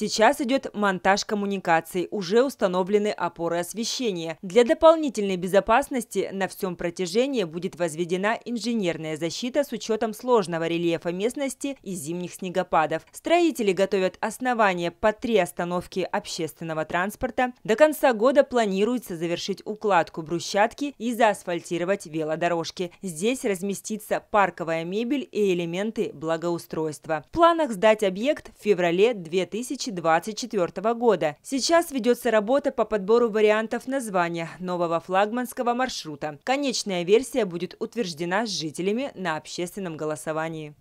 Сейчас идет монтаж коммуникаций, уже установлены опоры освещения. Для дополнительной безопасности на всем протяжении будет возведена инженерная защита с учетом сложного рельефа местности и зимних снегопадов. Строители готовят основания по три остановки общественного транспорта. До конца года планируется завершить укладку брусчатки и заасфальтировать велодорожки. Здесь разместится парковая мебель и элементы благоустройства. В планах сдать объект в феврале 2020 2024 года. Сейчас ведется работа по подбору вариантов названия нового флагманского маршрута. Конечная версия будет утверждена с жителями на общественном голосовании.